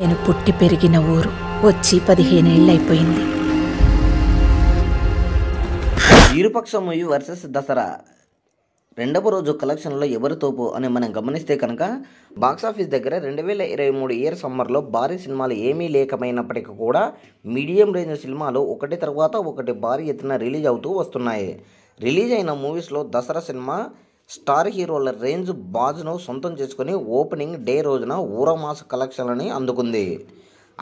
నేను పుట్టి పెరిగిన ఊరు వచ్చి పదిహేనేళ్ళైపోయింది విరూపక్ష మూవీ వర్సెస్ దసరా రెండవ రోజు కలెక్షన్లో ఎవరు తోపు అని మనం గమనిస్తే కనుక బాక్సాఫీస్ దగ్గర రెండు వేల ఇరవై మూడు ఇయర్ సమ్మర్లో భారీ సినిమాలు ఏమీ లేకపోయినప్పటికీ కూడా మీడియం రేంజ్ సినిమాలు ఒకటి తర్వాత ఒకటి భారీ ఎత్తున రిలీజ్ అవుతూ వస్తున్నాయి రిలీజ్ అయిన మూవీస్లో దసరా సినిమా స్టార్ హీరోల రేంజ్ బాజ్ను సొంతం చేసుకుని ఓపెనింగ్ డే రోజున ఊరమాస కలెక్షన్లని అందుకుంది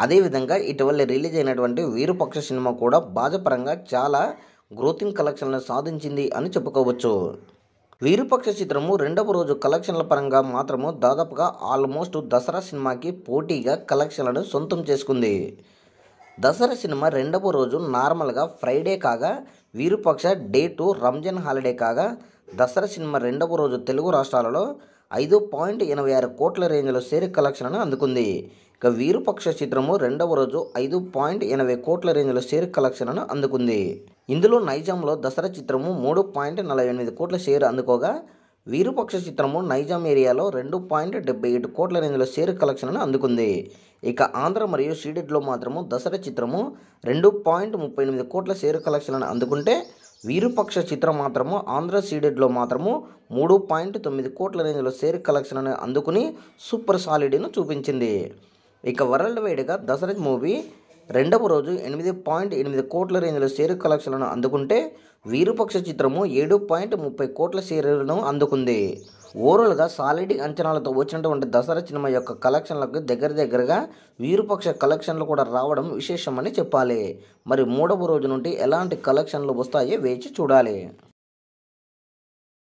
అదేవిధంగా ఇటీవల రిలీజ్ అయినటువంటి వీరుపక్ష సినిమా కూడా బాజపరంగా చాలా గ్రోతింగ్ కలెక్షన్లను సాధించింది అని చెప్పుకోవచ్చు వీరుపక్ష చిత్రము రెండవ రోజు కలెక్షన్ల పరంగా మాత్రము దాదాపుగా ఆల్మోస్ట్ దసరా సినిమాకి పోటీగా కలెక్షన్లను సొంతం చేసుకుంది దసరా సినిమా రెండవ రోజు నార్మల్గా ఫ్రైడే కాగా Virupaksha day two Ramzan holiday కాగా దసరా సినిమా రెండవ రోజు తెలుగు రాష్ట్రాలలో ఐదు పాయింట్ ఎనభై ఆరు కోట్ల రేంజ్లో సేరి కలెక్షన్ను అందుకుంది ఇక వీరుపక్ష చిత్రము రెండవ రోజు ఐదు పాయింట్ ఎనభై కోట్ల రేంజ్లో షేర్ కలెక్షన్ను అందుకుంది ఇందులో నైజాంలో దసరా చిత్రము మూడు పాయింట్ నలభై ఎనిమిది కోట్ల షేర్ అందుకోగా వీరుపక్ష చిత్రము నైజాం ఏరియాలో రెండు పాయింట్ డెబ్బై ఏడు కోట్ల రేంజ్లో షేర్ కలెక్షన్ను అందుకుంది ఇక ఆంధ్ర మరియు షీడెడ్లో మాత్రము దసరా చిత్రము రెండు పాయింట్ ముప్పై ఎనిమిది కోట్ల షేర్ కలెక్షన్లను అందుకుంటే వీరుపక్ష చిత్రం మాత్రము ఆంధ్ర సీడెడ్లో మాత్రము మూడు పాయింట్ తొమ్మిది కోట్ల రేంజ్లో షేర్ కలెక్షన్ను అందుకుని సూపర్ సాలిడ్ను చూపించింది ఇక వరల్డ్ వైడ్గా దసరా మూవీ రెండవ రోజు ఎనిమిది పాయింట్ ఎనిమిది కోట్ల రేంజ్ల షేర్ కలెక్షన్లను అందుకుంటే వీరుపక్ష చిత్రము ఏడు పాయింట్ ముప్పై కోట్ల షేర్లను అందుకుంది ఓవరాల్గా సాలిడ్ అంచనాలతో వచ్చినటువంటి దసరా సినిమా యొక్క కలెక్షన్లకు దగ్గర దగ్గరగా వీరుపక్ష కలెక్షన్లు కూడా రావడం విశేషమని చెప్పాలి మరి మూడవ రోజు నుండి ఎలాంటి కలెక్షన్లు వస్తాయో వేచి చూడాలి